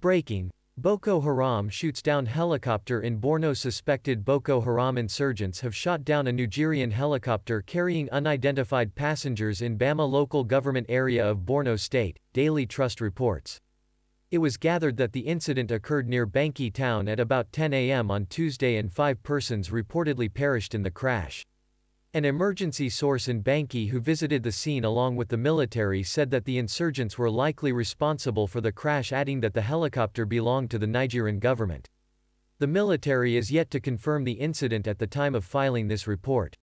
Breaking. Boko Haram shoots down helicopter in Borno Suspected Boko Haram insurgents have shot down a Nigerian helicopter carrying unidentified passengers in Bama local government area of Borno state, Daily Trust reports. It was gathered that the incident occurred near Banki town at about 10 a.m. on Tuesday and five persons reportedly perished in the crash. An emergency source in Banki who visited the scene along with the military said that the insurgents were likely responsible for the crash adding that the helicopter belonged to the Nigerian government. The military is yet to confirm the incident at the time of filing this report.